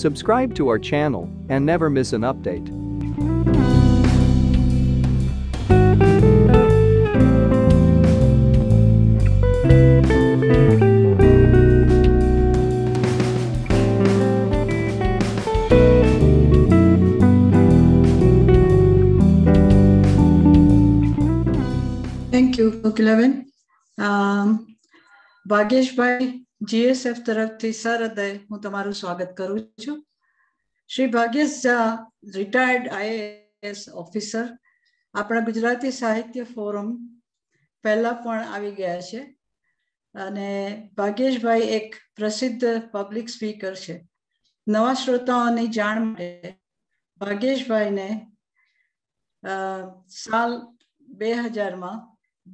Subscribe to our channel and never miss an update. Thank you, Cook 11. Um, Bhagesh Bhai, જીએસએફ તરફથી સરહદય હું તમારું સ્વાગત કરું છું Shri Bhagyesh Jha retired IAS officer આપણા ગુજરાતી સાહિત્ય ફોરમ પહેલા પણ આવી ગયા છે અને ભાગ્યેશભાઈ એક પ્રસિદ્ધ પબ્લિક સ્પીકર છે નવા શ્રોતાઓની જાણ માટે ભાગ્યેશભાઈને સાલ બે હજારમાં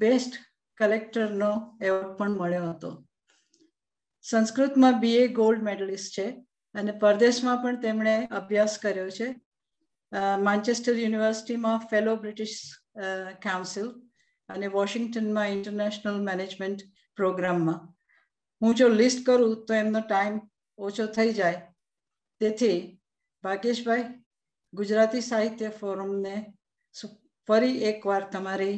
બેસ્ટ કલેક્ટરનો એવોર્ડ પણ મળ્યો હતો સંસ્કૃતમાં બીએ ગોલ્ડ મેડલિસ્ટ છે અને પરદેશમાં પણ તેમણે અભ્યાસ કર્યો છે માન્ચેસ્ટર યુનિવર્સિટીમાં ફેલો બ્રિટિશ કાઉન્સિલ અને વોશિંગ્ટનમાં ઇન્ટરનેશનલ મેનેજમેન્ટ પ્રોગ્રામમાં હું જો લિસ્ટ કરું તો એમનો ટાઈમ ઓછો થઈ જાય તેથી ભાગેશભાઈ ગુજરાતી સાહિત્ય ફોરમને ફરી એકવાર તમારી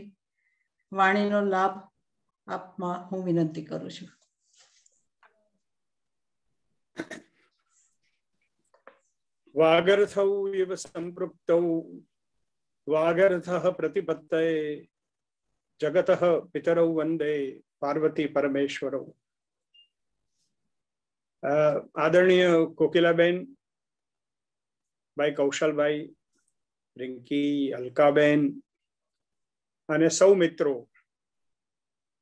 વાણીનો લાભ આપવા હું વિનંતી કરું છું વાગર્થૌ ઇવ સંપૃક્તૌ વાગર્થ પ્રતિપત્તય જગત પિતરૌ વંદે પાર્વતી પરમેશ્વરૌ આદરણીય કોકિલાબેન ભાઈ કૌશલભાઈ રિંકી અલકાબેન અને સૌ મિત્રો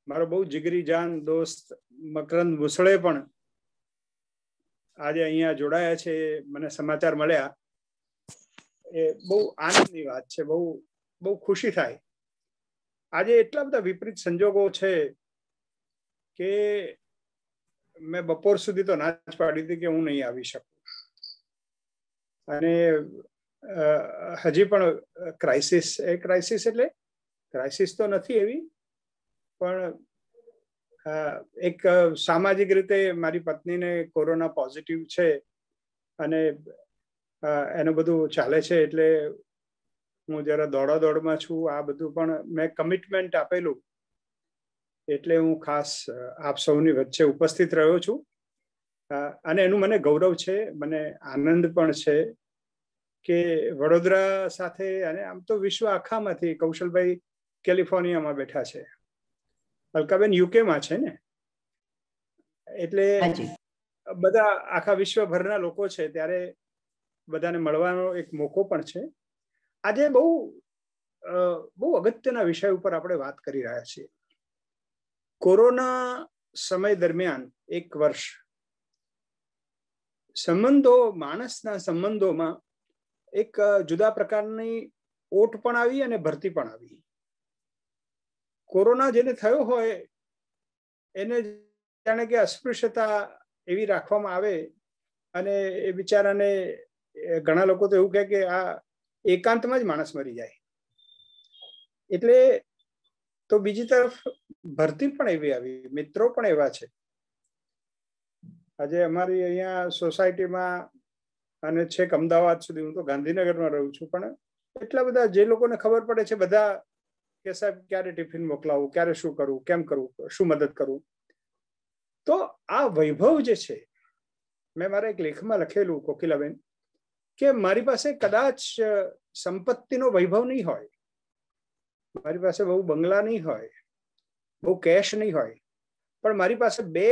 મારો બહુ જીગરી જાન દોસ્ત મકરંદ ભૂસળે પણ આજે અહીંયા જોડાયા છે મને સમાચાર મળ્યા એ બહુ આનંદની વાત છે બહુ બહુ ખુશી થાય આજે એટલા બધા વિપરીત સંજોગો છે કે મેં બપોર સુધી તો નાચ પાડી હતી કે હું નહીં આવી શકું અને હજી પણ ક્રાઇસિસ એ ક્રાઇસિસ એટલે ક્રાઇસિસ તો નથી એવી પણ એક સામાજિક રીતે મારી પત્નીને કોરોના પોઝિટિવ છે અને એનું બધું ચાલે છે એટલે હું જરા દોડા દોડમાં છું આ બધું પણ મેં કમિટમેન્ટ આપેલું એટલે હું ખાસ આપ સૌની વચ્ચે ઉપસ્થિત રહ્યો છું અને એનું મને ગૌરવ છે મને આનંદ પણ છે કે વડોદરા સાથે અને આમ તો વિશ્વ આખામાંથી કૌશલભાઈ કેલિફોર્નિયામાં બેઠા છે અલકાબેન યુકેમાં છે ને એટલે બધા આખા વિશ્વભરના લોકો છે ત્યારે બધાને મળવાનો એક મોકો પણ છે આજે બહુ બહુ અગત્યના વિષય ઉપર આપણે વાત કરી રહ્યા છીએ કોરોના સમય દરમિયાન એક વર્ષ સંબંધો માણસના સંબંધોમાં એક જુદા પ્રકારની ઓટ પણ આવી અને ભરતી પણ આવી કોરોના જેને થયો હોય એને જાણે કે અસ્પૃશ્યતા એવી રાખવામાં આવે અને એ બિચારાને ઘણા લોકો તો એવું કહે કે આ એકાંતમાં જ માણસ મરી જાય એટલે તો બીજી તરફ ભરતી પણ એવી આવી મિત્રો પણ એવા છે આજે અમારી અહીંયા સોસાયટીમાં અને છેક અમદાવાદ સુધી હું તો ગાંધીનગરમાં રહું છું પણ એટલા બધા જે લોકોને ખબર પડે છે બધા કે સાહેબ ક્યારે ટિફિન મોકલાવું ક્યારે શું કરવું કેમ કરવું શું મદદ કરવું તો આ વૈભવ જે છે મેં મારા એક લેખમાં લખેલું કોકિલાબેન કે મારી પાસે કદાચ સંપત્તિનો વૈભવ નહીં હોય મારી પાસે બહુ બંગલા નહીં હોય બહુ કેશ નહીં હોય પણ મારી પાસે બે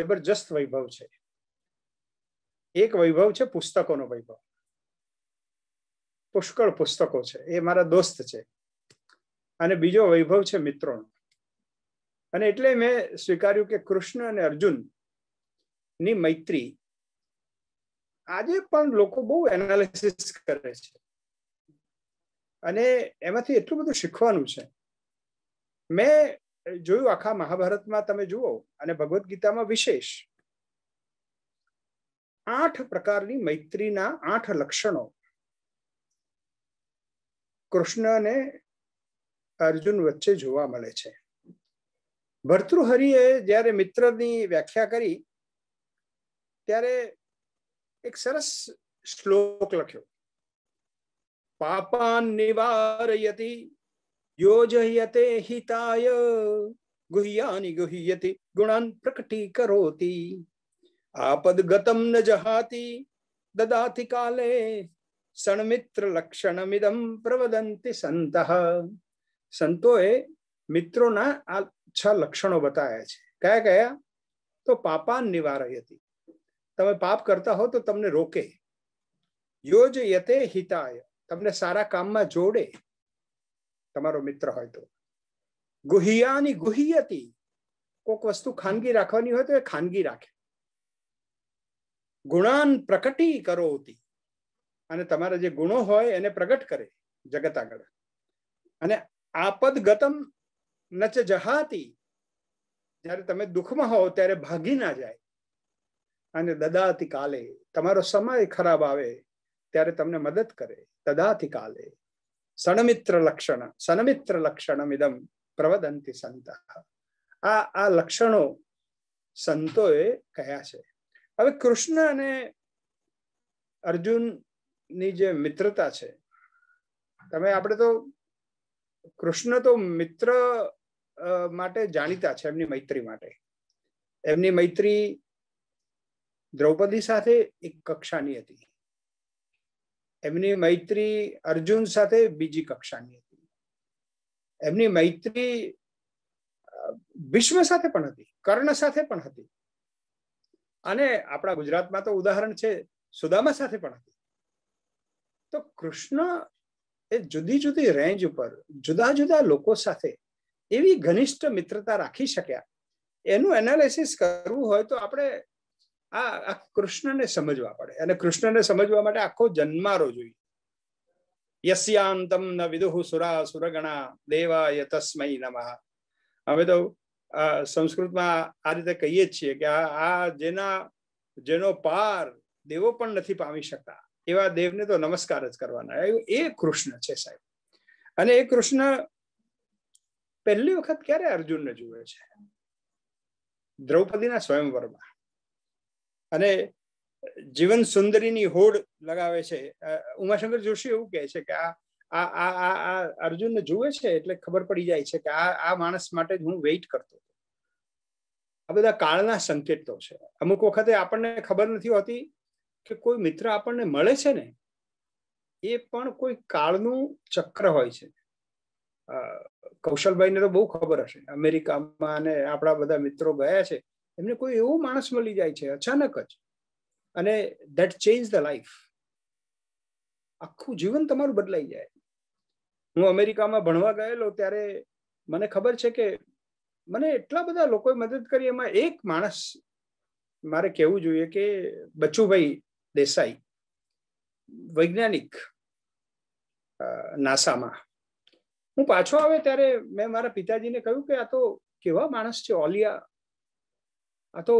જબરજસ્ત વૈભવ છે એક વૈભવ છે પુસ્તકોનો વૈભવ પુષ્કળ પુસ્તકો છે એ મારા દોસ્ત છે અને બીજો વૈભવ છે મિત્રોનો અને એટલે મેં સ્વીકાર્યું કે કૃષ્ણ અને અર્જુન ની મૈત્રી આજે પણ લોકો બહુ એનાલિસિસ કરે છે અને એમાંથી એટલું બધું શીખવાનું છે મેં જોયું આખા મહાભારતમાં તમે જુઓ અને ભગવદ્ ગીતામાં વિશેષ આઠ પ્રકારની મૈત્રીના આઠ લક્ષણો કૃષ્ણ અને અર્જુન વચ્ચે જોવા મળે છે ભર્તૃહરિએ જ્યારે મિત્રની વ્યાખ્યા કરી ત્યારે એક સરસ શ્લોક લખ્યો પાપાન નિવારયતિ યોજયતે હિતાય ગુહ્યાની ગુહ્યતિ ગુણાન પ્રકટી કરોતી આપદ ગતમ ન જહાતી દદાતિ કાલે સણમિત્ર લક્ષણમિદમ પ્રવદંતિ સંતઃ સંતોએ મિત્રોના આ છ લક્ષણો બતાવ્યા છે કયા કયા તો પાપાન નિવારય હતી તમે પાપ કરતા હો તો તમને રોકે યોજ યતે હિતાય તમને સારા કામમાં જોડે તમારો મિત્ર હોય તો ગુહિયાની ગુહિયતી કોઈક વસ્તુ ખાનગી રાખવાની હોય તો એ ખાનગી રાખે ગુણાન પ્રકટી કરો અને તમારા જે ગુણો હોય એને પ્રગટ કરે જગત આગળ અને આપદ ગતમ નચ જહાતી જ્યારે તમે દુઃખમાં હો ત્યારે ભાગી ના જાય અને દદાતી કાલે તમારો સમય ખરાબ આવે ત્યારે તમને મદદ કરે દદાતી કાલે સણમિત્ર લક્ષણ સનમિત્ર લક્ષણ ઇદમ પ્રવદંતી સંત આ આ લક્ષણો સંતોએ કહ્યા છે હવે કૃષ્ણ અને અર્જુનની જે મિત્રતા છે તમે આપણે તો કૃષ્ણ તો મિત્ર માટે જાણીતા છે એમની મૈત્રી માટે એમની મૈત્રી દ્રૌપદી સાથે એક કક્ષાની હતી એમની મૈત્રી અર્જુન સાથે બીજી કક્ષાની હતી એમની મૈત્રી ભીષ્મ સાથે પણ હતી કર્ણ સાથે પણ હતી અને આપણા ગુજરાતમાં તો ઉદાહરણ છે સુદામા સાથે પણ હતી તો કૃષ્ણ એ જુદી જુદી રેન્જ ઉપર જુદા જુદા લોકો સાથે એવી ઘનિષ્ઠ મિત્રતા રાખી શક્યા એનું એનાલિસિસ કરવું હોય તો આપણે આ કૃષ્ણને સમજવા પડે અને કૃષ્ણને સમજવા માટે આખો જન્મારો જોઈએ યસ્યાંતમ ન વિદુહુ સુરા સુરગણા દેવાય તસ્મય નમઃ અમે તો સંસ્કૃતમાં આ રીતે કહીએ છીએ કે આ જેના જેનો પાર દેવો પણ નથી પામી શકતા એવા દેવને તો નમસ્કાર જ કરવાના એ કૃષ્ણ છે સાહેબ અને એ કૃષ્ણ પહેલી વખત ક્યારે અર્જુનને જુએ છે દ્રૌપદીના સ્વયંવરમાં અને જીવન સુંદરીની હોડ લગાવે છે ઉમાશંકર જોશી એવું કહે છે કે આ આ આ આ અર્જુનને જુએ છે એટલે ખબર પડી જાય છે કે આ આ માણસ માટે હું વેઇટ કરતો આ બધા કાળના સંકેતો છે અમુક વખતે આપણને ખબર નથી હોતી કે કોઈ મિત્ર આપણને મળે છે ને એ પણ કોઈ કાળનું ચક્ર હોય છે કૌશલભાઈને તો બહુ ખબર હશે અમેરિકામાં અને આપણા બધા મિત્રો ગયા છે એમને કોઈ એવો માણસ મળી જાય છે અચાનક જ અને દેટ ચેન્જ ધ લાઈફ આખું જીવન તમારું બદલાઈ જાય હું અમેરિકામાં ભણવા ગયેલો ત્યારે મને ખબર છે કે મને એટલા બધા લોકોએ મદદ કરી એમાં એક માણસ મારે કહેવું જોઈએ કે બચ્ચુભાઈ દેસાઈ વૈજ્ઞાનિક નાસામાં હું પાછો આવે ત્યારે મેં મારા પિતાજીને કહ્યું કે આ તો કેવા માણસ છે ઓલિયા આ તો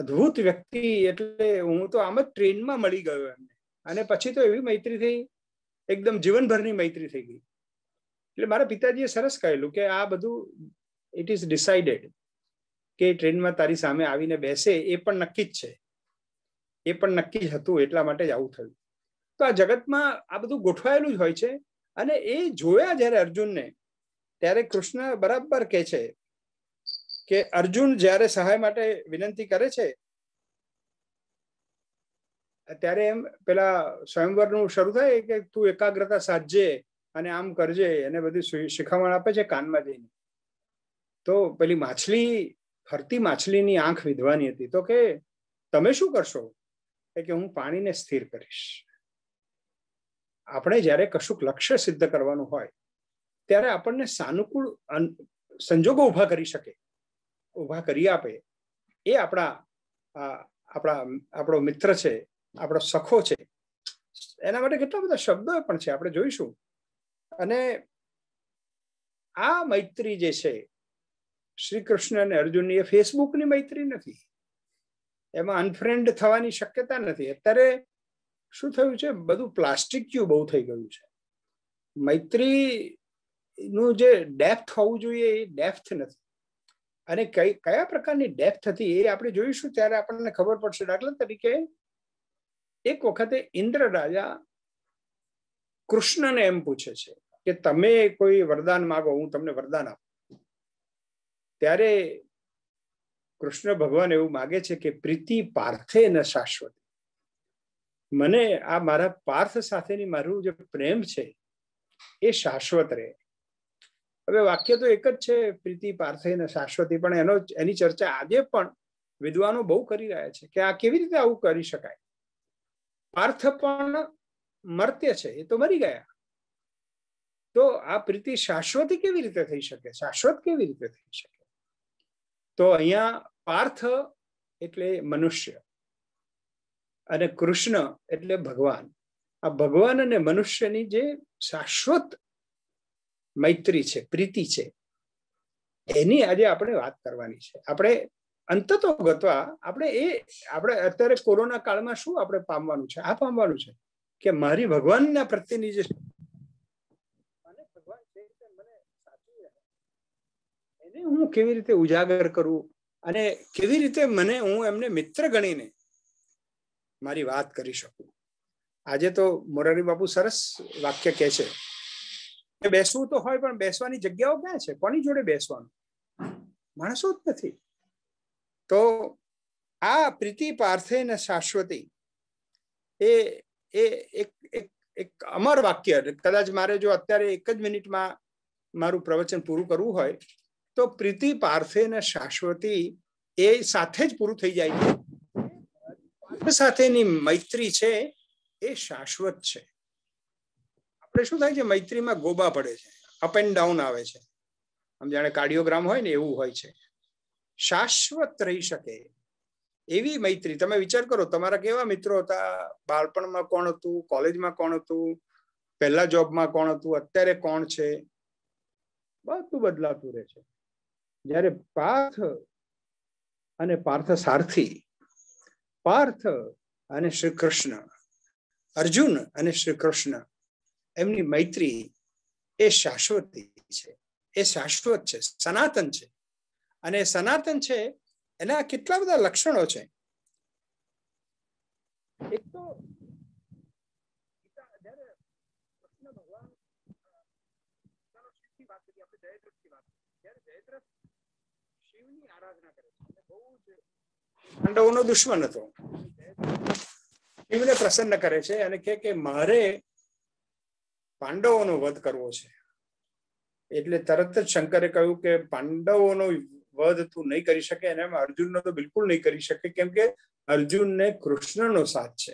અદ્ભુત વ્યક્તિ એટલે હું તો આમ જ ટ્રેનમાં મળી ગયો એમને અને પછી તો એવી મૈત્રી થઈ એકદમ જીવનભરની મૈત્રી થઈ ગઈ એટલે મારા પિતાજીએ સરસ કહેલું કે આ બધું ઇટ ઇઝ ડિસાઇડેડ કે ટ્રેનમાં તારી સામે આવીને બેસે એ પણ નક્કી જ છે એ પણ નક્કી જ હતું એટલા માટે જ આવું થયું તો આ જગતમાં આ બધું ગોઠવાયેલું જ હોય છે અને એ જોયા જ્યારે અર્જુનને ત્યારે કૃષ્ણ બરાબર કહે છે કે અર્જુન જ્યારે સહાય માટે વિનંતી કરે છે ત્યારે એમ પેલા સ્વયંવરનું શરૂ થાય કે તું એકાગ્રતા સાધજે અને આમ કરજે એને બધી શિખામણ આપે છે કાનમાં જઈને તો પેલી માછલી ફરતી માછલીની આંખ વિધવાની હતી તો કે તમે શું કરશો કે હું પાણીને સ્થિર કરીશ આપણે જ્યારે કશુંક લક્ષ્ય સિદ્ધ કરવાનું હોય ત્યારે આપણને સાનુકૂળ સંજોગો ઉભા કરી શકે ઉભા કરી આપે એ આપણા આપણા આપણો મિત્ર છે આપણો સખો છે એના માટે કેટલા બધા શબ્દો પણ છે આપણે જોઈશું અને આ મૈત્રી જે છે શ્રી કૃષ્ણ અને અર્જુનની એ ફેસબુકની મૈત્રી નથી એમાં અનફ્રેન્ડ થવાની શક્યતા નથી અત્યારે શું થયું છે બધું પ્લાસ્ટિક ક્યુ બહુ થઈ ગયું છે મૈત્રી નું જે ડેપ્થ હોવું જોઈએ એ ડેપ્થ નથી અને કઈ કયા પ્રકારની ડેપ્થ હતી એ આપણે જોઈશું ત્યારે આપણને ખબર પડશે દાખલા તરીકે એક વખતે ઇન્દ્ર રાજા કૃષ્ણને એમ પૂછે છે કે તમે કોઈ વરદાન માગો હું તમને વરદાન આપું ત્યારે કૃષ્ણ ભગવાન એવું માગે છે કે પ્રીતિ પાર્થે ન શાશ્વત મને આ મારા પાર્થ સાથેની મારું જે પ્રેમ છે એ શાશ્વત રહે હવે વાક્ય તો એક જ છે પ્રીતિ પાર્થે ન શાશ્વતી પણ એનો એની ચર્ચા આજે પણ વિદ્વાનો બહુ કરી રહ્યા છે કે આ કેવી રીતે આવું કરી શકાય પાર્થ પણ મર્ત્ય છે એ તો મરી ગયા તો આ પ્રીતિ શાશ્વતી કેવી રીતે થઈ શકે શાશ્વત કેવી રીતે થઈ શકે તો અહીંયા પાર્થ એટલે મનુષ્ય અને કૃષ્ણ એટલે ભગવાન આ ભગવાન અને મનુષ્યની જે શાશ્વત મૈત્રી છે પ્રીતિ છે એની આજે આપણે વાત કરવાની છે આપણે અંતતો ગતવા આપણે એ આપણે અત્યારે કોરોના કાળમાં શું આપણે પામવાનું છે આ પામવાનું છે કે મારી ભગવાનના પ્રત્યેની જે ભગવાન મને સાચી એને હું કેવી રીતે ઉજાગર કરું અને કેવી રીતે મને હું એમને મિત્ર ગણીને મારી વાત કરી શકું આજે તો મોરારી બાપુ સરસ વાક્ય કહે છે કે બેસવું તો હોય પણ બેસવાની જગ્યાઓ ક્યાં છે કોની જોડે બેસવાનું માણસો જ નથી તો આ પ્રીતિ પાર્થે ને શાશ્વતી એ એ એક એક એક અમર વાક્ય કદાચ મારે જો અત્યારે એક જ મિનિટમાં મારું પ્રવચન પૂરું કરવું હોય તો પ્રીતિ પાર્થે ને શાશ્વતી એ સાથે જ પૂરું થઈ જાય છે સાથેની મૈત્રી છે એ શાશ્વત છે આપણે શું થાય છે મૈત્રીમાં ગોબા પડે છે અપ એન્ડ ડાઉન આવે છે આમ જાણે કાર્ડિયોગ્રામ હોય ને એવું હોય છે શાશ્વત રહી શકે એવી મૈત્રી તમે વિચાર કરો તમારા કેવા મિત્રો હતા બાળપણમાં કોણ હતું કોલેજમાં કોણ હતું પહેલા જોબમાં કોણ હતું અત્યારે કોણ છે બધું બદલાતું રહે છે જ્યારે પાર્થ અને પાર્થ સારથી પાર્થ અને શ્રી કૃષ્ણ અર્જુન અને શ્રી કૃષ્ણ એમની મૈત્રી એ શાશ્વતી છે એ શાશ્વત છે સનાતન છે અને સનાતન છે એના કેટલા બધા લક્ષણો છે એક તો પાંડવોનો દુશ્મન હતો શિવને પ્રસન્ન કરે છે અને કે કે મારે પાંડવોનો વધ કરવો છે એટલે તરત જ શંકરે કહ્યું કે પાંડવોનો વધ તું નહીં કરી શકે અને અર્જુનનો તો બિલકુલ નહીં કરી શકે કેમ કે અર્જુનને કૃષ્ણનો સાથ છે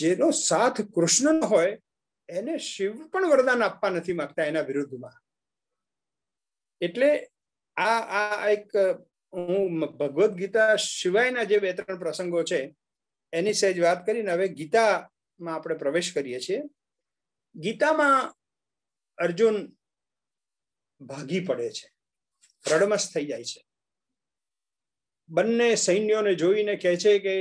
જેનો સાથ કૃષ્ણનો હોય એને શિવ પણ વરદાન આપવા નથી માંગતા એના વિરુદ્ધમાં એટલે આ આ એક હું ભગવદ્ ગીતા સિવાયના જે બે ત્રણ પ્રસંગો છે એની સહેજ વાત કરીને હવે ગીતામાં આપણે પ્રવેશ કરીએ છીએ ગીતામાં અર્જુન ભાગી પડે છે રડમસ થઈ જાય છે બંને સૈન્યોને જોઈને કહે છે કે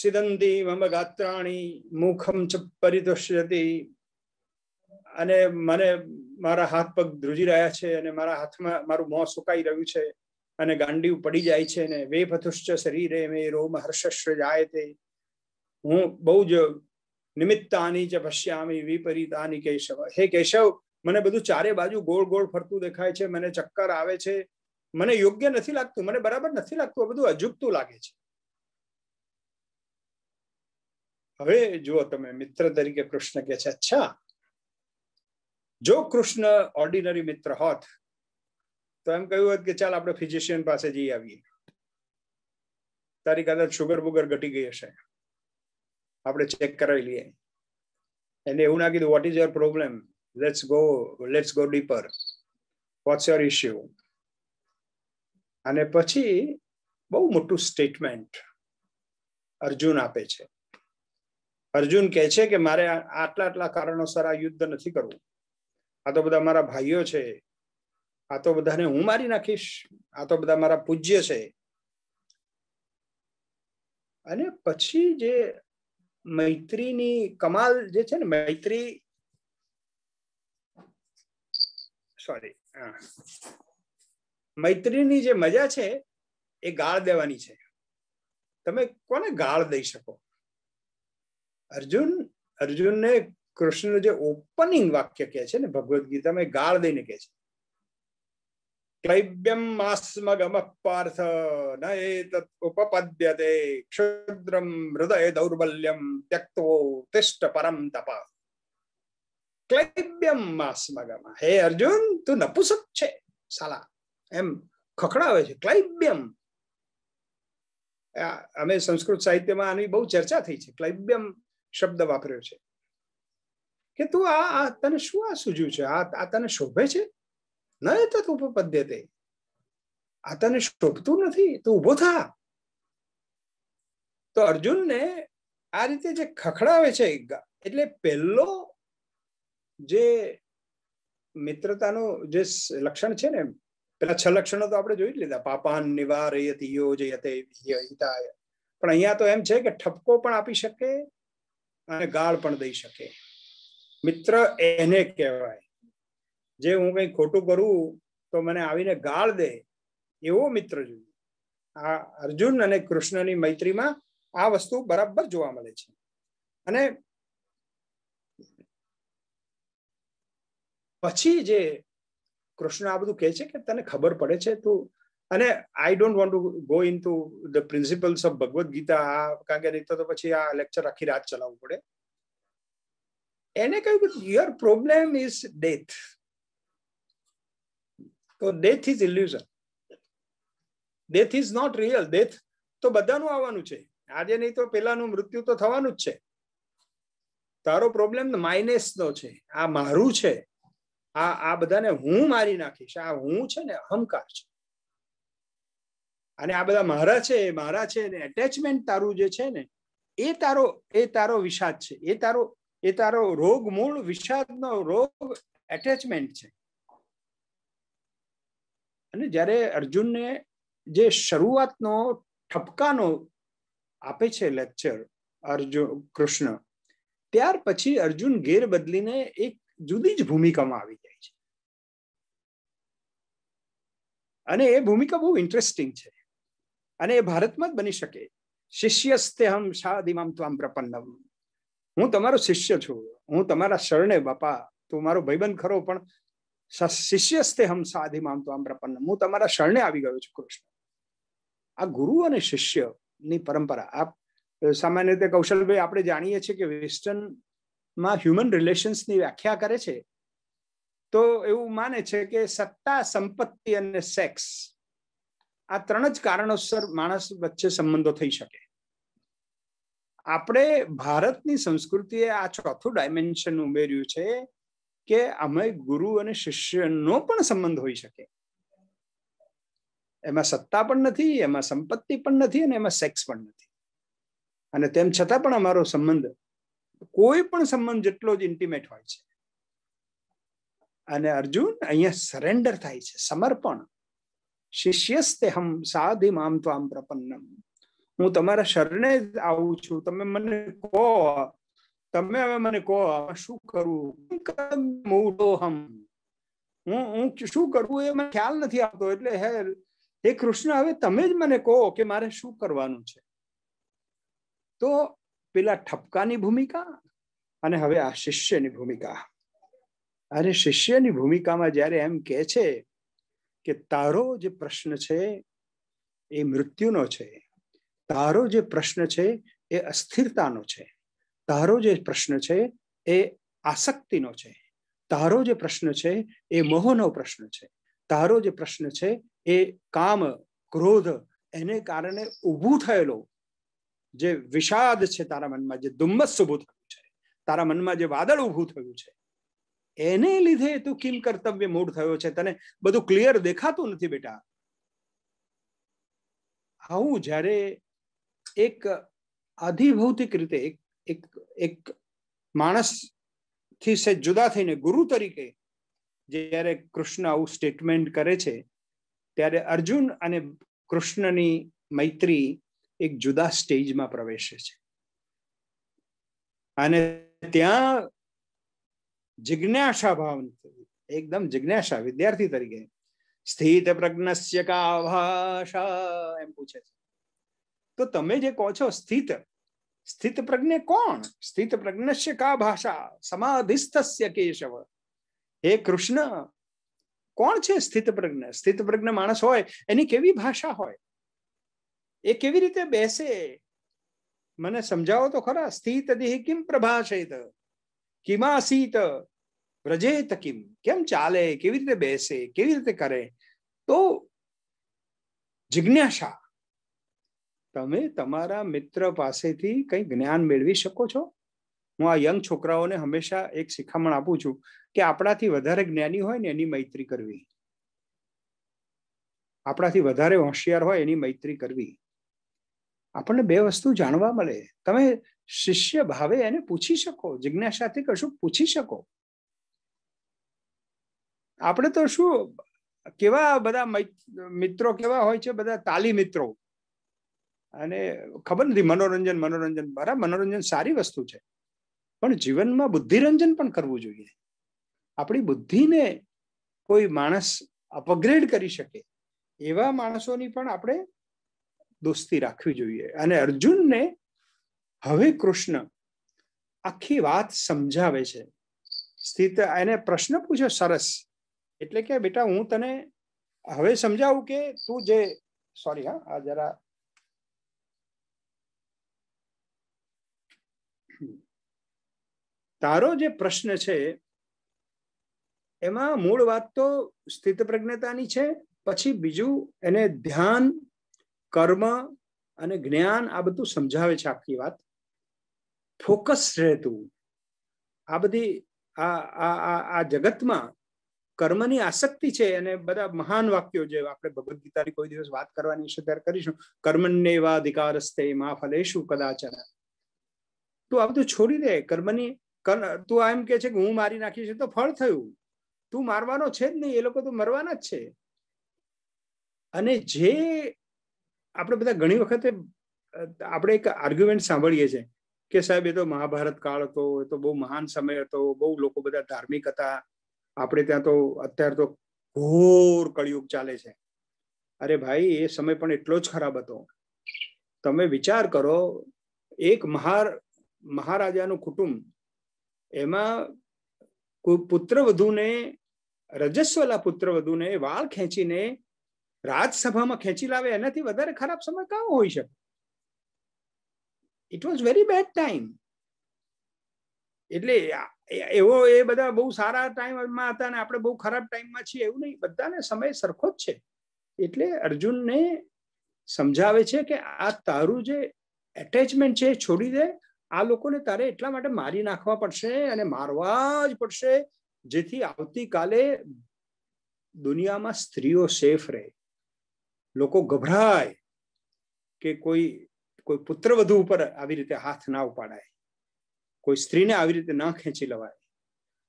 સિદંતી મમ ગાત્રાણી મુખમ ચ પરિતોષ્યતી અને મને મારા હાથ પગ ધ્રુજી રહ્યા છે અને મારા હાથમાં મારું મોં સુકાઈ રહ્યું છે અને ગાંડી પડી જાય છે ને વે ભથુશ્ચ શરીરે મે રોમ હર્ષશ્ર જાય તે હું બહુ જ નિમિત્તાની જ પશ્યામી વિપરીતાની કેશવ હે કેશવ મને બધું ચારે બાજુ ગોળ ગોળ ફરતું દેખાય છે મને ચક્કર આવે છે મને યોગ્ય નથી લાગતું મને બરાબર નથી લાગતું આ બધું અજુગતું લાગે છે હવે જુઓ તમે મિત્ર તરીકે કૃષ્ણ કે છે અચ્છા જો કૃષ્ણ ઓર્ડિનરી મિત્ર હોત તો એમ કહ્યું હોત કે ચાલ આપણે ફિઝિશિયન પાસે જઈ આવીએ તારી કદાચ સુગર બુગર ઘટી ગઈ હશે આપણે ચેક કરાવી લઈએ એને એવું ના કીધું what is your problem let's go let's go deeper what's your issue અને પછી બહુ મોટું સ્ટેટમેન્ટ અર્જુન આપે છે અર્જુન કહે છે કે મારે આટલા આટલા કારણોસર આ યુદ્ધ નથી કરવું આ તો બધા મારા ભાઈઓ છે આ તો બધાને હું મારી નાખીશ આ તો બધા મારા પૂજ્ય છે અને પછી જે મૈત્રીની કમાલ જે છે ને મૈત્રી સોરી મૈત્રીની જે મજા છે એ ગાળ દેવાની છે તમે કોને ગાળ દઈ શકો અર્જુન અર્જુનને કૃષ્ણનું જે ઓપનિંગ વાક્ય કહે છે ને ભગવદ્ ગીતામાં ગાળ દઈને કહે છે ક્લૈબ્યમ માસ્મગમ પાર્થ ન એતત ઉપપદ્યતે ક્ષુદ્રમ હૃદય દૌર્બલ્યમ ત્યક્તો તિષ્ટ પરમ તપ ક્લૈબ્યમ માસ્મગમ હે અર્જુન તું નપુસક છે સાલા એમ ખખડાવે છે ક્લૈબ્યમ અમે સંસ્કૃત સાહિત્યમાં આની બહુ ચર્ચા થઈ છે ક્લૈબ્યમ શબ્દ વાપર્યો છે કે તું આ તને શું આ સૂજ્યું છે આ આ તને શોભે છે ન તત ઉપપદ્ય તે આ તને શોભતું નથી તું ઉભો થા તો અર્જુનને આ રીતે જે ખખડાવે છે એટલે પહેલો જે મિત્રતાનું જે લક્ષણ છે ને પેલા છ લક્ષણો તો આપણે જોઈ જ લીધા પાપાન નિવારયતી યોજયતે હિતાય પણ અહીંયા તો એમ છે કે ઠપકો પણ આપી શકે અને ગાળ પણ દઈ શકે મિત્ર એને કહેવાય જે હું કંઈ ખોટું કરું તો મને આવીને ગાળ દે એવો મિત્ર જોઈએ આ અર્જુન અને કૃષ્ણની મૈત્રીમાં આ વસ્તુ બરાબર જોવા મળે છે અને પછી જે કૃષ્ણ આ બધું કહે છે કે તને ખબર પડે છે તું અને I don't want to go into the principles of Bhagavad Gita આ કારણ કે રીતે તો પછી આ લેક્ચર આખી રાત ચલાવવું પડે એને કહ્યું કે યોર પ્રોબ્લેમ ઇઝ ડેથ તો death is illusion death is not real death તો બધાનું આવવાનું છે આજે નહીં તો પેલાનું મૃત્યુ તો થવાનું જ છે તારો પ્રોબ્લેમ નો છે આ મારું છે આ આ બધાને હું મારી નાખીશ આ હું છે ને અહંકાર છે અને આ બધા મારા છે મારા છે ને એટેચમેન્ટ તારું જે છે ને એ તારો એ તારો વિષાદ છે એ તારો એ તારો રોગ મૂળ વિષાદનો રોગ એટેચમેન્ટ છે અને જ્યારે અર્જુનને જે શરૂઆતનો ઠપકાનો આપે છે લેક્ચર અર્જુન કૃષ્ણ ત્યાર પછી અર્જુન ગેર બદલીને એક જુદી જ ભૂમિકામાં આવી જાય છે અને એ ભૂમિકા બહુ ઇન્ટરેસ્ટિંગ છે અને એ ભારતમાં જ બની શકે શિષ્યસ્તે હમ શાદીમાં ત્વામ પ્રપન્નમ હું તમારો શિષ્ય છું હું તમારા શરણે બાપા તું મારો ભાઈબંધ ખરો પણ શિષ્યસ્તે હમ સાધી માનતો આમ પ્રપન્ન હું તમારા શરણે આવી ગયો છું કૃષ્ણ આ ગુરુ અને શિષ્ય ની પરંપરા આ સામાન્ય રીતે કૌશલભાઈ આપણે જાણીએ છીએ કે વેસ્ટર્ન માં હ્યુમન રિલેશન્સની વ્યાખ્યા કરે છે તો એવું માને છે કે સત્તા સંપત્તિ અને સેક્સ આ ત્રણ જ કારણોસર માણસ વચ્ચે સંબંધો થઈ શકે આપણે ભારતની સંસ્કૃતિએ આ ચોથું ડાયમેન્શન ઉમેર્યું છે કે અમે ગુરુ અને શિષ્યનો પણ સંબંધ હોઈ શકે એમાં સત્તા પણ નથી એમાં સંપત્તિ પણ નથી અને એમાં સેક્સ પણ નથી અને તેમ છતાં પણ અમારો સંબંધ કોઈ પણ સંબંધ જેટલો જ ઇન્ટિમેટ હોય છે અને અર્જુન અહીંયા સરેન્ડર થાય છે સમર્પણ શિષ્યસ્તે હમ સાધિ મામ આમ પ્રપન્નમ હું તમારા શરણે જ આવું છું તમે મને કહો તમે હવે મને કહો શું કરવું મૂડો હમ હું હું શું કરવું એ મને ખ્યાલ નથી આવતો એટલે હે હે કૃષ્ણ હવે તમે જ મને કહો કે મારે શું કરવાનું છે તો પેલા ઠપકાની ભૂમિકા અને હવે આ શિષ્યની ભૂમિકા અને શિષ્યની ભૂમિકામાં જ્યારે એમ કહે છે કે તારો જે પ્રશ્ન છે એ મૃત્યુનો છે તારો જે પ્રશ્ન છે એ અસ્થિરતાનો છે તારો જે પ્રશ્ન છે એ આસક્તિનો છે તારો જે પ્રશ્ન છે એ મોહનો પ્રશ્ન છે તારો જે પ્રશ્ન છે એ કામ ક્રોધ એને કારણે ઊભું થયેલો જે વિષાદ છે તારા મનમાં જે ધુમ્મસ ઉભું થયું છે તારા મનમાં જે વાદળ ઊભું થયું છે એને લીધે તું કિમ કર્તવ્ય મૂળ થયો છે તને બધું ક્લિયર દેખાતું નથી બેટા આવું જ્યારે એક આધિભૌતિક રીતે એક એક માણસ થી સે જુદા થઈને ગુરુ તરીકે જ્યારે કૃષ્ણ આવું સ્ટેટમેન્ટ કરે છે ત્યારે અર્જુન અને કૃષ્ણની મૈત્રી એક જુદા સ્ટેજમાં પ્રવેશે છે અને ત્યાં જિજ્ઞાસા ભાવ એકદમ જિજ્ઞાસા વિદ્યાર્થી તરીકે સ્થિત પ્રજ્ઞસ્ય કા ભાષા એમ પૂછે છે तो तमे जे कहो छो स्थित स्थित प्रज्ञ कौन स्थित प्रज्ञ का भाषा समाधिस्थ केशव हे कृष्ण कौन छे स्थित प्रज्ञ स्थित प्रज्ञ मानस होय एनी केवी भाषा होय ए केवी रीते बेसे मने समझाओ तो खरा स्थित दिह किम प्रभाषेत किमासीत व्रजेत किम केम चाले केवी रीते बेसे केवी रीते करे तो जिज्ञासा તમે તમારા મિત્ર પાસેથી કંઈ જ્ઞાન મેળવી શકો છો હું આ યંગ છોકરાઓને હંમેશા એક શિખામણ આપું છું કે આપણાથી વધારે જ્ઞાની હોય ને એની મૈત્રી કરવી આપણાથી વધારે હોશિયાર હોય એની મૈત્રી કરવી આપણને બે વસ્તુ જાણવા મળે તમે શિષ્ય ભાવે એને પૂછી શકો જિજ્ઞાસાથી કશું પૂછી શકો આપણે તો શું કેવા બધા મિત્રો કેવા હોય છે બધા તાલી મિત્રો અને ખબર નથી મનોરંજન મનોરંજન બરાબર મનોરંજન સારી વસ્તુ છે પણ જીવનમાં બુદ્ધિરંજન પણ કરવું જોઈએ આપણી બુદ્ધિને કોઈ માણસ અપગ્રેડ કરી શકે એવા માણસોની પણ આપણે દોસ્તી રાખવી જોઈએ અને અર્જુનને હવે કૃષ્ણ આખી વાત સમજાવે છે સ્થિત એને પ્રશ્ન પૂછ્યો સરસ એટલે કે બેટા હું તને હવે સમજાવું કે તું જે સોરી હા આ જરા તારો જે પ્રશ્ન છે એમાં મૂળ વાત તો સ્થિત પ્રજ્ઞતાની છે પછી બીજું એને ધ્યાન કર્મ અને જ્ઞાન આ બધું સમજાવે છે આખી વાત ફોકસ રહેતું આ બધી આ જગતમાં કર્મની આસક્તિ છે અને બધા મહાન વાક્યો જે આપણે ભગવદ્ ગીતાની કોઈ દિવસ વાત કરવાની છે ત્યારે કરીશું કર્મને એવા અધિકારસ્તે મા ફલેશું કદાચ તો આ બધું છોડી દે કર્મની કન તું એમ કે છે કે હું મારી નાખીશ તો ફળ થયું તું મારવાનો છે જ નહીં એ લોકો તો મરવાના જ છે અને જે આપણે બધા ઘણી વખતે આપણે એક આર્ગ્યુમેન્ટ સાંભળીએ છીએ કે સાહેબ એ તો મહાભારત કાળ હતો એ તો બહુ મહાન સમય હતો બહુ લોકો બધા ધાર્મિક હતા આપણે ત્યાં તો અત્યારે તો ઘોર કળિયુગ ચાલે છે અરે ભાઈ એ સમય પણ એટલો જ ખરાબ હતો તમે વિચાર કરો એક મહાર મહારાજાનું કુટુંબ એમાં પુત્રવધુને રજસ્વલા પુત્રવધુને વાળ ખેંચીને રાજસભામાં ખેંચી લાવે એનાથી વધારે ખરાબ સમય કામ હોઈ શકે it was very bad time એટલે એવો એ બધા બહુ સારા ટાઈમમાં હતા અને આપણે બહુ ખરાબ ટાઈમમાં છીએ એવું નહીં બધાને સમય સરખો જ છે એટલે અર્જુનને સમજાવે છે કે આ તારું જે એટેચમેન્ટ છે છોડી દે આ લોકોને તારે એટલા માટે મારી નાખવા પડશે અને મારવા જ પડશે જેથી આવતીકાલે દુનિયામાં સ્ત્રીઓ સેફ રહે લોકો ગભરાય કે કોઈ કોઈ પુત્ર વધુ ઉપર આવી રીતે હાથ ના ઉપાડાય કોઈ સ્ત્રીને આવી રીતે ના ખેંચી લવાય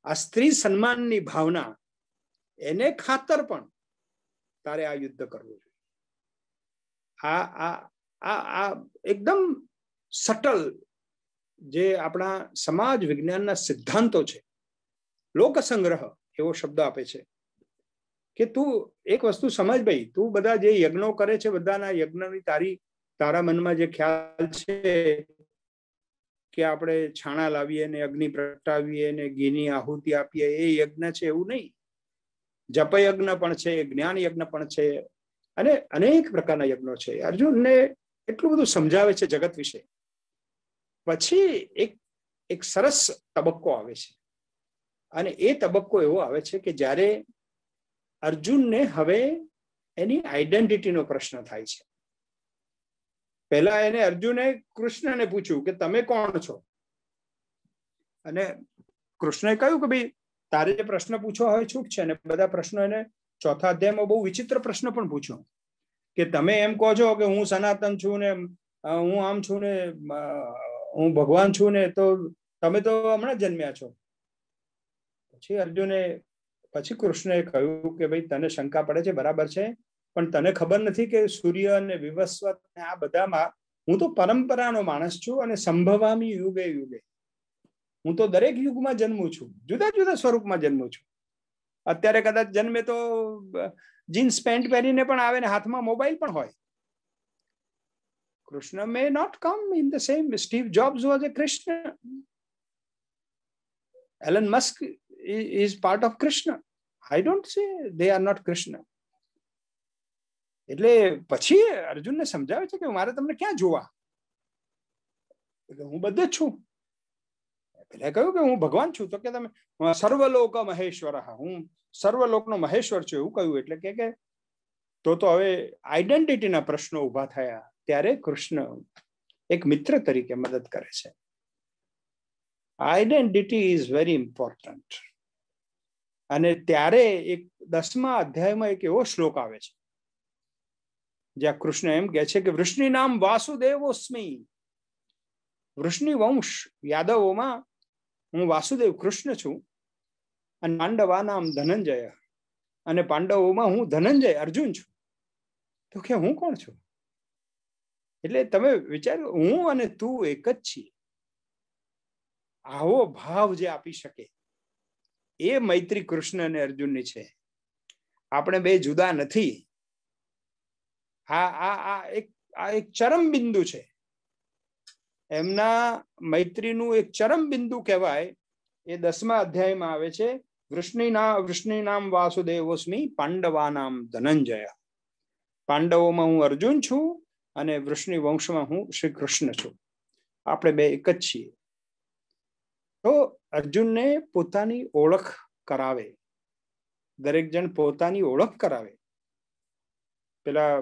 આ સ્ત્રી સન્માનની ભાવના એને ખાતર પણ તારે આ યુદ્ધ કરવું જોઈએ આ આ આ એકદમ સટલ જે આપણા સમાજ વિજ્ઞાનના સિદ્ધાંતો છે લોક સંગ્રહ એવો શબ્દ આપે છે કે તું એક વસ્તુ સમજ ભાઈ તું બધા જે યજ્ઞો કરે છે બધાના યજ્ઞની તારી તારા મનમાં જે ખ્યાલ છે કે આપણે છાણા લાવીએ ને અગ્નિ પ્રગટાવીએ ને ઘીની આહુતિ આપીએ એ યજ્ઞ છે એવું નહીં જપયજ્ઞ પણ છે જ્ઞાન યજ્ઞ પણ છે અને અનેક પ્રકારના યજ્ઞો છે અર્જુનને એટલું બધું સમજાવે છે જગત વિશે પછી એક એક સરસ તબક્કો આવે છે અને એ તબક્કો એવો આવે છે કે જ્યારે અર્જુનને હવે એની આઈડેન્ટિટીનો પ્રશ્ન થાય છે પહેલા એને અર્જુને કૃષ્ણને પૂછ્યું કે તમે કોણ છો અને કૃષ્ણએ કહ્યું કે ભાઈ તારે જે પ્રશ્ન પૂછો હોય છૂટ છે અને બધા પ્રશ્નો એને ચોથા અધ્યાયમાં બહુ વિચિત્ર પ્રશ્ન પણ પૂછ્યો કે તમે એમ કહો છો કે હું સનાતન છું ને હું આમ છું ને હું ભગવાન છું ને તો તમે તો હમણાં જન્મ્યા છો પછી અર્જુને પછી કૃષ્ણએ કહ્યું કે ભાઈ તને શંકા પડે છે બરાબર છે પણ તને ખબર નથી કે સૂર્ય અને વિવસ્વ આ બધામાં હું તો પરંપરાનો માણસ છું અને સંભવામી યુગે યુગે હું તો દરેક યુગમાં જન્મું છું જુદા જુદા સ્વરૂપમાં જન્મું છું અત્યારે કદાચ જન્મે તો જીન્સ પેન્ટ પહેરીને પણ આવે ને હાથમાં મોબાઈલ પણ હોય Krishna may not come in the same. Steve Jobs was a Krishna. Elon Musk is part of Krishna. I don't say they are not Krishna. એટલે પછી અર્જુનને સમજાવે છે કે મારે તમને ક્યાં જોવા એટલે હું બધે જ છું પેલા કહ્યું કે હું ભગવાન છું તો કે તમે સર્વલોક મહેશ્વર હું સર્વલોકનો મહેશ્વર છું એવું કહ્યું એટલે કે તો તો હવે આઈડેન્ટિટીના પ્રશ્નો ઉભા થયા ત્યારે કૃષ્ણ એક મિત્ર તરીકે મદદ કરે છે આઈડેન્ટિટી ઇઝ વેરી ઇમ્પોર્ટન્ટ અને ત્યારે એક દસમા અધ્યાયમાં એક એવો શ્લોક આવે છે જ્યાં કૃષ્ણ એમ કહે છે કે વૃષ્ણિ નામ વાસુદેવોસ્મી વૃષ્ણિ વંશ યાદવોમાં હું વાસુદેવ કૃષ્ણ છું અને પાંડવા નામ ધનંજય અને પાંડવોમાં હું ધનંજય અર્જુન છું તો કે હું કોણ છું એટલે તમે વિચારો હું અને તું એક જ છીએ આવો ભાવ જે આપી શકે એ મૈત્રી કૃષ્ણ અને અર્જુનની છે આપણે બે જુદા નથી આ આ આ એક આ એક ચરમ બિંદુ છે એમના મૈત્રીનું એક ચરમ બિંદુ કહેવાય એ દસમા અધ્યાયમાં આવે છે વૃષ્ણિના વૃષ્ણિનામ પાંડવા નામ ધનંજય પાંડવોમાં હું અર્જુન છું અને વૃષ્ણિ વંશમાં હું શ્રી કૃષ્ણ છું આપણે બે એક જ છીએ તો અર્જુનને પોતાની ઓળખ કરાવે દરેક જણ પોતાની ઓળખ કરાવે પેલા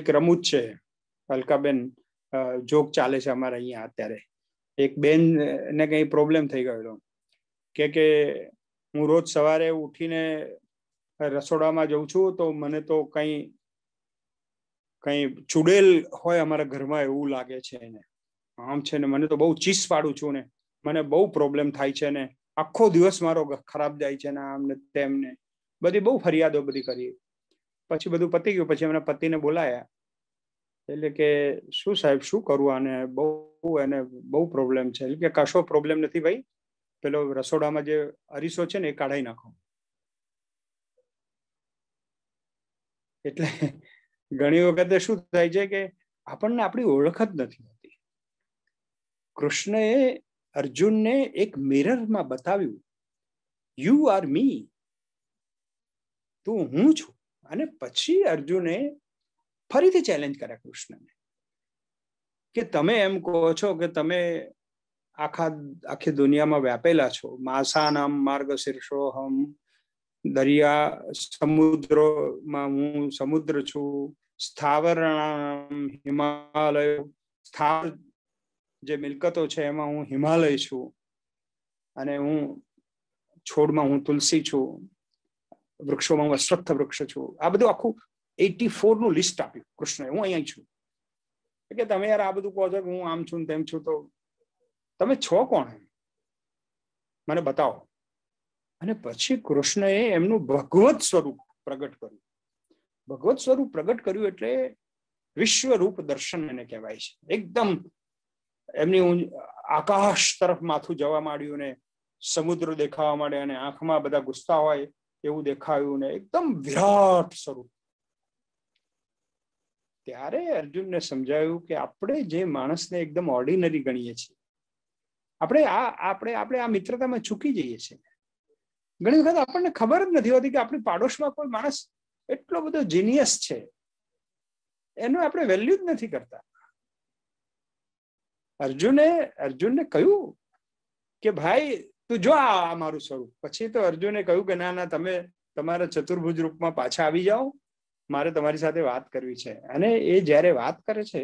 એક રમૂજ છે અલકાબેન જોક ચાલે છે અમારે અહીંયા અત્યારે એક બેન ને કઈ પ્રોબ્લેમ થઈ ગયેલો કે કે હું રોજ સવારે ઉઠીને રસોડામાં જઉં છું તો મને તો કંઈ કઈ ચુડેલ હોય અમારા ઘરમાં એવું લાગે છે એને આમ છે ને મને તો બહુ ચીસ પાડું છું ને મને બહુ પ્રોબ્લેમ થાય છે ને આખો દિવસ મારો ખરાબ જાય છે ને આમ ને તેમને બધી બહુ ફરિયાદો બધી કરી પછી બધું પતી ગયું પછી એમના પતિને બોલાયા એટલે કે શું સાહેબ શું કરવું અને બહુ એને બહુ પ્રોબ્લેમ છે કે કશો પ્રોબ્લેમ નથી ભાઈ પેલો રસોડામાં જે અરીસો છે ને એ કાઢાઈ નાખો એટલે ઘણી વખતે શું થાય છે કે આપણને આપણી ઓળખ જ નથી હોતી કૃષ્ણએ અર્જુનને એક મિરરમાં બતાવ્યું યુ આર મી તું હું છું અને પછી અર્જુને ફરીથી ચેલેન્જ કર્યા કૃષ્ણને કે તમે એમ કહો છો કે તમે આખા આખી દુનિયામાં વ્યાપેલા છો માસાનામ માર્ગ શીર્ષોહમ દરિયા સમુદ્રમાં હું સમુદ્ર છું સ્થાવર હિમાલય સ્થાવર જે મિલકતો છે એમાં હું હિમાલય છું અને હું છોડમાં હું તુલસી છું વૃક્ષોમાં હું અશ્વત્થ વૃક્ષ છું આ બધું આખું એટી ફોર નું લિસ્ટ આપ્યું કૃષ્ણએ હું અહીંયા છું એટલે તમે યાર આ બધું કહો છો કે હું આમ છું તેમ છું તો તમે છો કોણ મને બતાવો અને પછી કૃષ્ણએ એમનું ભગવત સ્વરૂપ પ્રગટ કર્યું ભગવત સ્વરૂપ પ્રગટ કર્યું એટલે વિશ્વરૂપ દર્શન એને કહેવાય છે એકદમ એમની આકાશ તરફ માથું જવા માંડ્યું ને સમુદ્ર દેખાવા માંડે અને આંખમાં બધા ગુસ્સા હોય એવું દેખાયું ને એકદમ વિરાટ સ્વરૂપ ત્યારે અર્જુનને સમજાયું કે આપણે જે માણસને એકદમ ઓર્ડિનરી ગણીએ છીએ આપણે આ આપણે આપણે આ મિત્રતામાં ચૂકી જઈએ છીએ ઘણી વખત આપણને ખબર જ નથી હોતી કે આપણી પાડોશમાં કોઈ માણસ એટલો બધો જીનિયસ છે એનું આપણે વેલ્યુ જ નથી કરતા અર્જુને અર્જુનને કહ્યું કે ભાઈ તું જો આ મારું સ્વરૂપ પછી તો અર્જુને કહ્યું કે ના ના તમે તમારા ચતુર્ભુજ રૂપમાં પાછા આવી જાઓ મારે તમારી સાથે વાત કરવી છે અને એ જ્યારે વાત કરે છે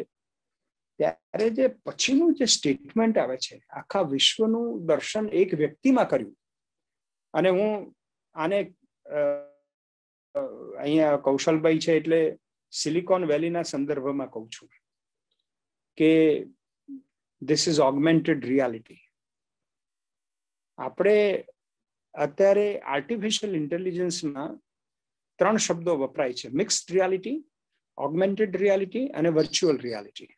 ત્યારે જે પછીનું જે સ્ટેટમેન્ટ આવે છે આખા વિશ્વનું દર્શન એક વ્યક્તિમાં કર્યું અને હું આને અહીંયા કૌશલભાઈ છે એટલે સિલિકોન વેલીના સંદર્ભમાં કહું છું કે ધીસ ઇઝ ઓગમેન્ટેડ રિયાલિટી આપણે અત્યારે આર્ટિફિશિયલ ઇન્ટેલિજન્સમાં ત્રણ શબ્દો વપરાય છે મિક્સ્ડ રિયાલિટી ઓગમેન્ટેડ રિયાલિટી અને વર્ચ્યુઅલ રિયાલિટી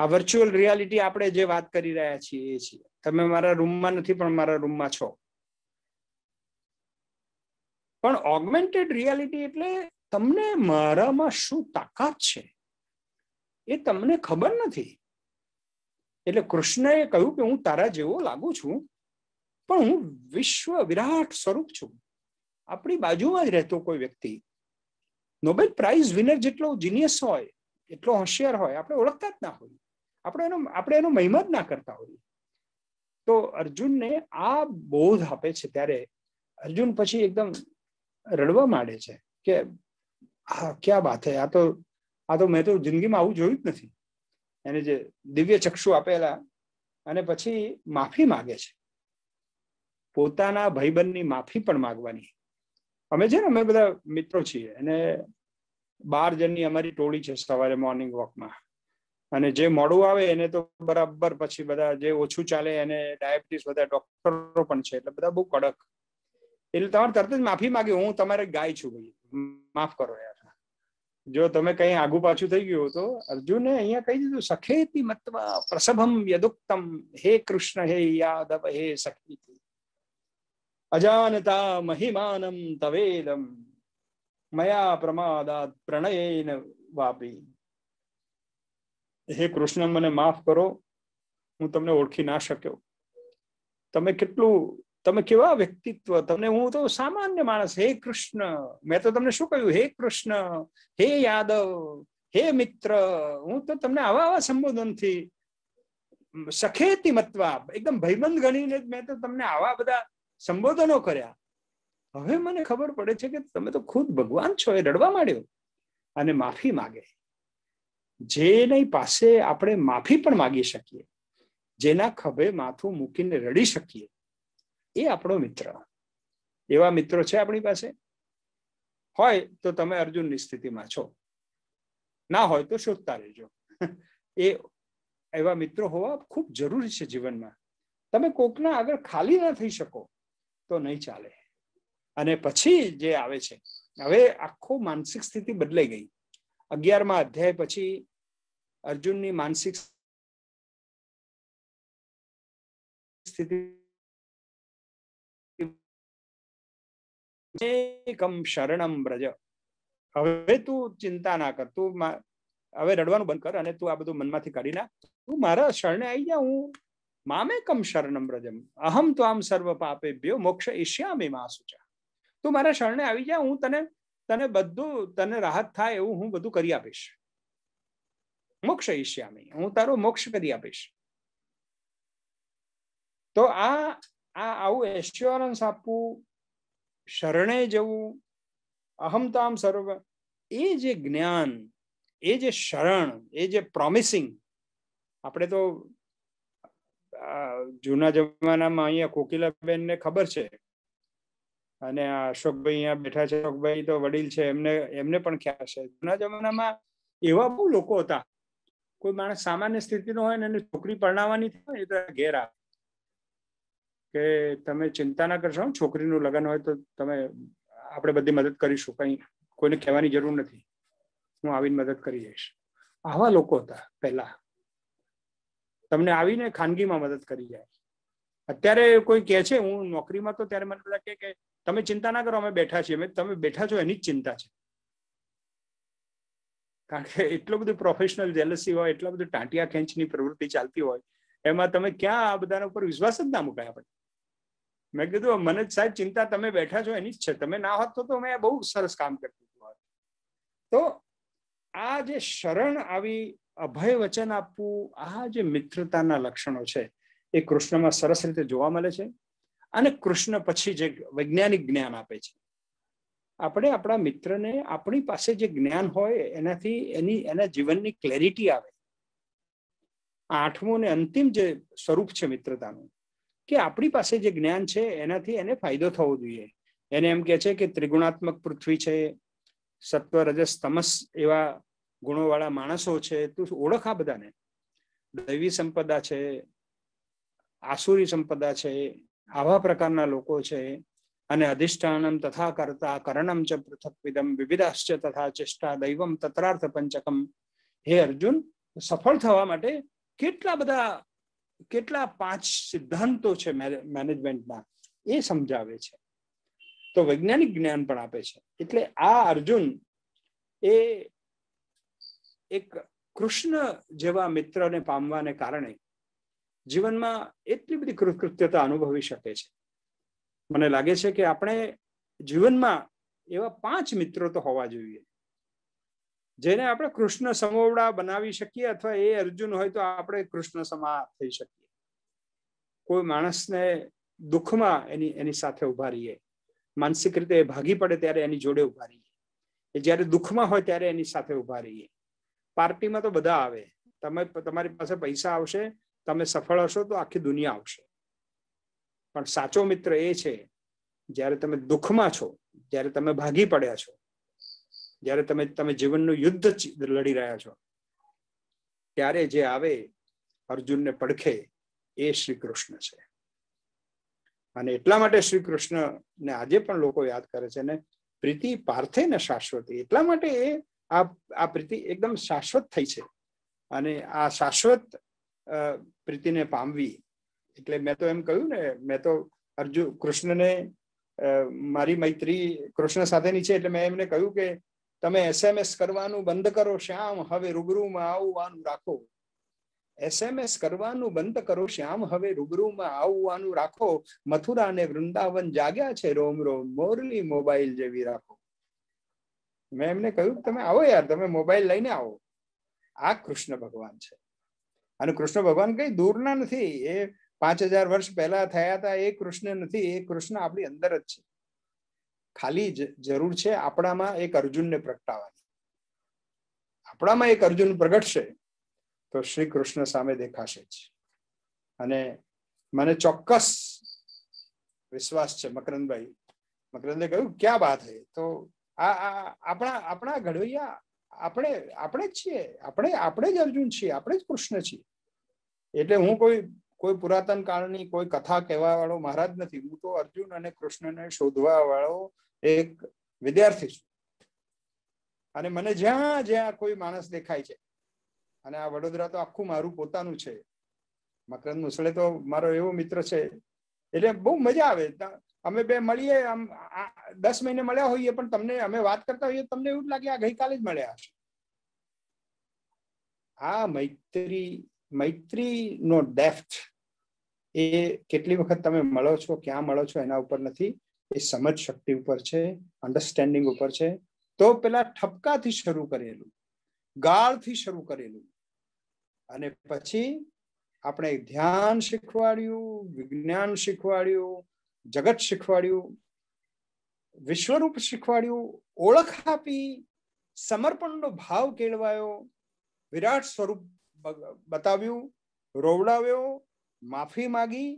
આ વર્ચ્યુઅલ રિયાલિટી આપણે જે વાત કરી રહ્યા છીએ એ છીએ તમે મારા રૂમમાં નથી પણ મારા રૂમમાં છો પણ ઓગમેન્ટેડ રિયાલિટી એટલે તમને મારામાં શું તાકાત છે એ તમને ખબર નથી એટલે કૃષ્ણએ કહ્યું કે હું તારા જેવો લાગુ છું પણ હું વિશ્વ વિરાટ સ્વરૂપ છું આપણી બાજુમાં જ રહેતો કોઈ વ્યક્તિ નોબેલ પ્રાઇઝ વિનર જેટલો જીનિયસ હોય એટલો હોશિયાર હોય આપણે ઓળખતા જ ના હોય આપણે એનો આપણે એનો મહિમા જ ના કરતા હોઈએ તો અર્જુનને આ બોધ આપે છે ત્યારે અર્જુન પછી એકદમ રડવા માંડે છે કે આ ક્યાં વાત હે આ તો આ તો મેં તો જિંદગીમાં આવું જોયું જ નથી એને જે દિવ્ય ચક્ષુ આપેલા અને પછી માફી માગે છે પોતાના ભાઈબંધની માફી પણ માગવાની અમે છે ને અમે બધા મિત્રો છીએ અને બાર જણની અમારી ટોળી છે સવારે મોર્નિંગ વોકમાં અને જે મોડું આવે એને તો બરાબર પછી બધા જે ઓછું ચાલે એને ડાયાબિટીસ બધા ડોક્ટરો પણ છે એટલે બધા બહુ કડક એટલે તમારે તરત જ માફી માગી હું તમારે ગાય છું ભાઈ માફ કરો યાર જો તમે કઈ આગુ પાછું થઈ ગયું તો અર્જુને અહીંયા કહી દીધું સખેતી મત્વા પ્રસભમ યદુક્તમ હે કૃષ્ણ હે યાદવ હે સખીતી અજાનતા મહિમાનમ તવેદમ મયા પ્રમાદાત પ્રણયેન વાપી હે કૃષ્ણ મને માફ કરો હું તમને ઓળખી ના શક્યો તમે કેટલું તમે કેવા વ્યક્તિત્વ તમને હું તો સામાન્ય માણસ હે કૃષ્ણ મેં તો તમને શું કહ્યું હે કૃષ્ણ હે યાદવ હે મિત્ર હું તો તમને આવા આવા સંબોધનથી સખેતી મતવા એકદમ ભયબંધ ગણીને મેં તો તમને આવા બધા સંબોધનો કર્યા હવે મને ખબર પડે છે કે તમે તો ખુદ ભગવાન છો એ રડવા માંડ્યો અને માફી માગે જેની પાસે આપણે માફી પણ માગી શકીએ જેના ખભે માથું મૂકીને રડી શકીએ એ આપણો મિત્ર એવા મિત્રો છે આપણી પાસે હોય તો તમે અર્જુનની સ્થિતિમાં છો ના હોય તો શોધતા રહેજો એ એવા મિત્રો હોવા ખૂબ જરૂરી છે જીવનમાં તમે કોકના આગળ ખાલી ના થઈ શકો તો નહીં ચાલે અને પછી જે આવે છે હવે આખો માનસિક સ્થિતિ બદલાઈ ગઈ અગિયારમાં અધ્યાય પછી અર્જુનની માનસિક સ્થિતિ મેકમ શરણમ બ્રજ હવે તું ચિંતા ના કર તું હવે રડવાનું બંધ કર અને તું આ બધું મનમાંથી કાઢી ના તું મારા શરણે આવી જા હું મામે કમ શરણમ રજમ અહમ તો આમ સર્વ પાપે ભ્યો મોક્ષ એશિયામે માસુચા તું મારા શરણે આવી જા હું તને તને બધું તને રાહત થાય એવું હું બધું કરી આપીશ મોક્ષ એશિયામે હું તારો મોક્ષ કરી આપીશ તો આ આ આવું એશ્યોરન્સ આપવું શરણે જવું અહમતામ સર્વ એ જે જ્ઞાન એ જે શરણ એ જે પ્રોમિસિંગ આપણે તો જૂના જમાનામાં અહીંયા કોકિલાબેનને ખબર છે અને અશોકભાઈ અહીંયા બેઠા છે અશોકભાઈ તો વડીલ છે એમને એમને પણ ખ્યાલ છે જૂના જમાનામાં એવા બહુ લોકો હતા કોઈ માણસ સામાન્ય સ્થિતિનો હોય ને એને છોકરી પરણાવવાની થાય તો ઘેર આવે કે તમે ચિંતા ના કરશો છોકરીનું લગ્ન હોય તો તમે આપણે બધી મદદ કરીશું કંઈ કોઈને કહેવાની જરૂર નથી હું આવીને મદદ કરી જઈશ આવા લોકો હતા પહેલા તમને આવીને ખાનગીમાં મદદ કરી જાય અત્યારે કોઈ કહે છે હું નોકરીમાં તો ત્યારે મને બધા કે તમે ચિંતા ના કરો અમે બેઠા છીએ તમે બેઠા છો એની જ ચિંતા છે કારણ કે એટલું બધું પ્રોફેશનલ જેલસી હોય એટલા બધું ટાંટિયા ખેંચની પ્રવૃત્તિ ચાલતી હોય એમાં તમે ક્યાં આ બધાના ઉપર વિશ્વાસ જ ના મુકાય આપણે મેં કીધું મને જ સાહેબ ચિંતા તમે બેઠા છો એની જ છે તમે ના હોત તો મેં બહુ સરસ કામ કરી દીધું હોત તો આ જે શરણ આવી અભય વચન આપવું આ જે મિત્રતાના લક્ષણો છે એ કૃષ્ણમાં સરસ રીતે જોવા મળે છે અને કૃષ્ણ પછી જે વૈજ્ઞાનિક જ્ઞાન આપે છે આપણે આપણા મિત્રને આપણી પાસે જે જ્ઞાન હોય એનાથી એની એના જીવનની ક્લેરિટી આવે આઠમું અને અંતિમ જે સ્વરૂપ છે મિત્રતાનું કે આપણી પાસે જે જ્ઞાન છે એનાથી એને ફાયદો થવો જોઈએ એને એમ કે છે કે ત્રિગુણાત્મક પૃથ્વી છે સત્વ રજસ તમસ એવા ગુણોવાળા માણસો છે તું ઓળખ આ બધાને દૈવી સંપદા છે આસુરી સંપદા છે આવા પ્રકારના લોકો છે અને અધિષ્ઠાનમ તથા કરતા કરણમ ચ પૃથક્વિદમ વિવિધાશ્ચ તથા ચેષ્ટા દૈવમ તત્રાર્થ પંચકમ હે અર્જુન સફળ થવા માટે કેટલા બધા કેટલા પાંચ સિદ્ધાંતો છે મેનેજમેન્ટના એ સમજાવે છે તો વૈજ્ઞાનિક જ્ઞાન પણ આપે છે એટલે આ અર્જુન એ એક કૃષ્ણ જેવા મિત્રને પામવાને કારણે જીવનમાં એટલી બધી કૃતકૃત્યતા અનુભવી શકે છે મને લાગે છે કે આપણે જીવનમાં એવા પાંચ મિત્રો તો હોવા જોઈએ જેને આપણે કૃષ્ણ સમોવડા બનાવી શકીએ અથવા એ અર્જુન હોય તો આપણે કૃષ્ણ સમા થઈ શકીએ કોઈ માણસને દુઃખમાં એની એની સાથે ઉભા રહીએ માનસિક રીતે ભાગી પડે ત્યારે એની જોડે ઉભા રહીએ એ જ્યારે દુઃખમાં હોય ત્યારે એની સાથે ઉભા રહીએ પાર્ટીમાં તો બધા આવે તમે તમારી પાસે પૈસા આવશે તમે સફળ હશો તો આખી દુનિયા આવશે પણ સાચો મિત્ર એ છે જ્યારે તમે દુઃખમાં છો જ્યારે તમે ભાગી પડ્યા છો જ્યારે તમે તમે જીવનનું યુદ્ધ લડી રહ્યા છો ત્યારે જે આવે અર્જુનને પડખે એ શ્રી કૃષ્ણ છે અને એટલા માટે શ્રી કૃષ્ણને આજે પણ લોકો યાદ કરે છે ને પ્રીતિ પાર્થે ને શાશ્વતી એટલા માટે એ આ આ પ્રીતિ એકદમ શાશ્વત થઈ છે અને આ શાશ્વત પ્રીતિને પામવી એટલે મેં તો એમ કહ્યું ને મેં તો અર્જુન કૃષ્ણને મારી મૈત્રી કૃષ્ણ સાથેની છે એટલે મેં એમને કહ્યું કે તમે એસએમએસ કરવાનું બંધ કરો શ્યામ હવે રૂબરૂમાં આવવાનું રાખો એસએમએસ કરવાનું બંધ કરો શ્યામ હવે રૂબરૂમાં આવવાનું રાખો મથુરા અને વૃંદાવન જાગ્યા છે રોમ રોમ મોરલી મોબાઈલ જેવી રાખો મેં એમને કહ્યું તમે આવો યાર તમે મોબાઈલ લઈને આવો આ કૃષ્ણ ભગવાન છે અને કૃષ્ણ ભગવાન કઈ દૂરના નથી એ પાંચ હજાર વર્ષ પહેલા થયા હતા એ કૃષ્ણ નથી એ કૃષ્ણ આપણી અંદર જ છે ખાલી જરૂર છે આપણામાં એક અર્જુનને પ્રગટાવવાની આપણામાં એક અર્જુન પ્રગટશે તો શ્રી કૃષ્ણ સામે દેખાશે જ અને મને ચોક્કસ વિશ્વાસ છે મકરંદભાઈ મકરંદે કહ્યું ક્યાં વાત હે તો આ આપણા આપણા ઘડવૈયા આપણે આપણે જ છીએ આપણે આપણે જ અર્જુન છીએ આપણે જ કૃષ્ણ છીએ એટલે હું કોઈ કોઈ પુરાતન કાળની કોઈ કથા કહેવા વાળો મહારાજ નથી હું તો અર્જુન અને કૃષ્ણને શોધવા વાળો એક વિદ્યાર્થી છું અને મને જ્યાં જ્યાં કોઈ માણસ દેખાય છે અને આ વડોદરા તો આખું મારું પોતાનું છે મકરંદ મુસળે તો મારો એવો મિત્ર છે એટલે બહુ મજા આવે અમે બે મળીએ આમ દસ મહિને મળ્યા હોઈએ પણ તમને અમે વાત કરતા હોઈએ તમને એવું લાગે આ ગઈકાલે જ મળ્યા હશે આ મૈત્રી મૈત્રીનો ડેફ્થ એ કેટલી વખત તમે મળો છો ક્યાં મળો છો એના ઉપર નથી એ સમજ શક્તિ ઉપર છે અન્ડરસ્ટેન્ડિંગ ઉપર છે તો પેલા ઠપકાથી શરૂ કરેલું ગાળથી શરૂ કરેલું અને પછી આપણે ધ્યાન શીખવાડ્યું વિજ્ઞાન શીખવાડ્યું જગત શીખવાડ્યું વિશ્વરૂપ શીખવાડ્યું ઓળખ આપી સમર્પણનો ભાવ કેળવાયો વિરાટ સ્વરૂપ બતાવ્યું રોવડાવ્યો માફી માગી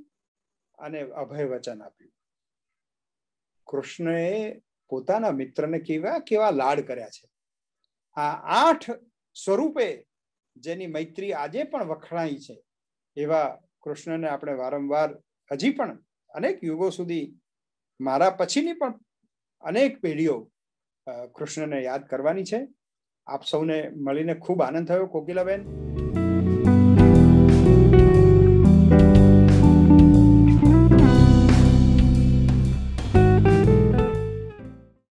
અને અભય વચન આપ્યું કૃષ્ણએ પોતાના મિત્રને કેવા કેવા લાડ કર્યા છે આ આઠ સ્વરૂપે જેની મૈત્રી આજે પણ વખણાઈ છે એવા કૃષ્ણને આપણે વારંવાર હજી પણ અનેક યુગો સુધી મારા પછીની પણ અનેક પેઢીઓ કૃષ્ણને યાદ કરવાની છે આપ સૌને મળીને ખૂબ આનંદ થયો કોકિલાબેન